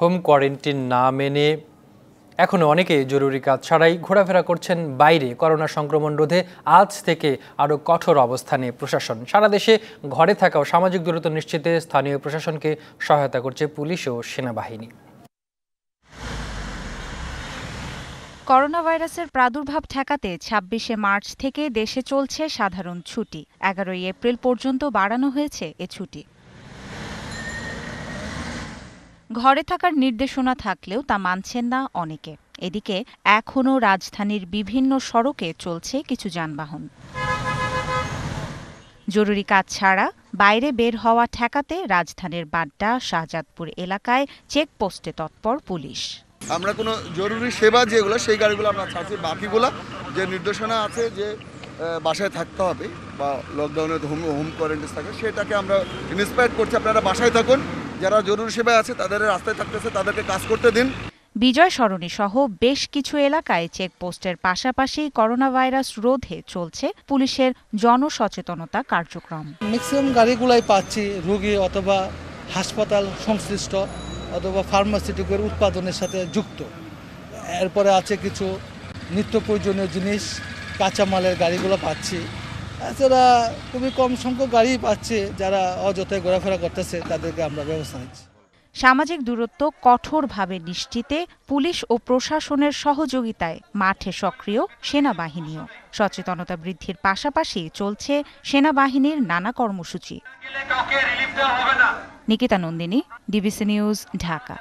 home quarantine না মেনে এখনও অনেকে জরুরি কাজ ছাড়াই ঘোরাফেরা করছেন বাইরে করোনা সংক্রমণ রোধে আজ থেকে আরও কঠোর অবস্থানে প্রশাসন সারা দেশে ঘরে থাকাও সামাজিক দূরত্ব নিশ্চিতে স্থানীয় প্রশাসনকে সহায়তা করছে পুলিশ ও সেনাবাহিনী করোনা ভাইরাসের প্রাদুর্ভাব ঠেকাতে ছাব্বিশে মার্চ থেকে দেশে চলছে সাধারণ ছুটি এগারোই এপ্রিল পর্যন্ত বাড়ানো হয়েছে এ ছুটি ঘরে থাকার নির্দেশনা থাকলেও তা মানছেন না অনেকে এদিকে এখনও রাজধানীর বিভিন্ন সড়কে চলছে কিছু যানবাহন জরুরি কাজ ছাড়া বাইরে বের হওয়া ঠেকাতে রাজধানীর বাড্ডা শাহজাদপুর এলাকায় চেকপোস্টে তৎপর পুলিশ আমরা কোনো জরুরি সেবা যেগুলো সেই গাড়িগুলো আমরা ছাড়ছি বাকিগুলো যে নির্দেশনা আছে যে বাসায় থাকতে হবে বা লকডাউনে হোম হোম কোয়ারেন্টাইন থাকে সেটাকে আমরা ইন্সপায়ার করছি আপনারা বাসায় থাকুন যারা জরুরি সেবায় আছে তাদের রাস্তায় থাকতেছে তাদেরকে কাজ করতে দিন বিজয় সরণী সহ বেশ কিছু এলাকায় চেকপোস্টের পাশাপাশি করোনা ভাইরাস রোধে চলছে পুলিশের জনসচেতনতা কার্যক্রম ম্যাক্সিমাম গাড়িগুলাই পাচ্ছি রোগী অথবা হাসপাতাল সংশ্লিষ্ট অথবা ফার্মাসিউটিক্যাল উৎপাদনের সাথে যুক্ত এরপরে আছে কিছু নিত্য প্রয়োজনীয় জিনিস কাঁচামালের গাড়িগুলো পাচ্ছি এছাড়া খুবই কম সংখ্যক গাড়ি পাচ্ছে যারা অযথায় ঘোরাফেরা করতেছে তাদেরকে আমরা ব্যবস্থা নিচ্ছি সামাজিক দূরত্ব কঠোরভাবে নিশ্চিতে পুলিশ ও প্রশাসনের সহযোগিতায় মাঠে সক্রিয় সেনাবাহিনীও সচেতনতা বৃদ্ধির পাশাপাশি চলছে সেনাবাহিনীর নানা কর্মসূচি নিকিতা নন্দিনী ডিবিসি নিউজ ঢাকা